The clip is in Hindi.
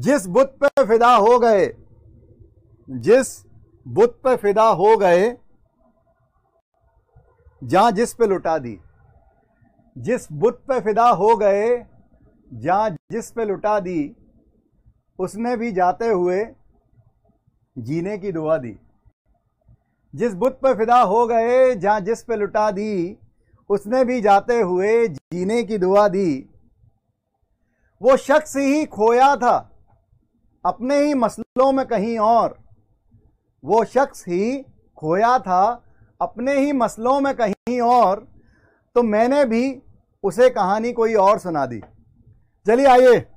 जिस बुत पे फिदा हो गए जिस बुत पे फिदा हो गए जहां जिस पे लुटा दी जिस बुत पे फिदा हो गए जहां जिस पे लुटा दी उसने भी जाते हुए जीने की दुआ दी जिस बुत पे फिदा हो गए जहां जिस पे लुटा दी उसने भी जाते हुए जीने की दुआ दी वो शख्स ही खोया था अपने ही मसलों में कहीं और वो शख्स ही खोया था अपने ही मसलों में कहीं और तो मैंने भी उसे कहानी कोई और सुना दी चलिए आइए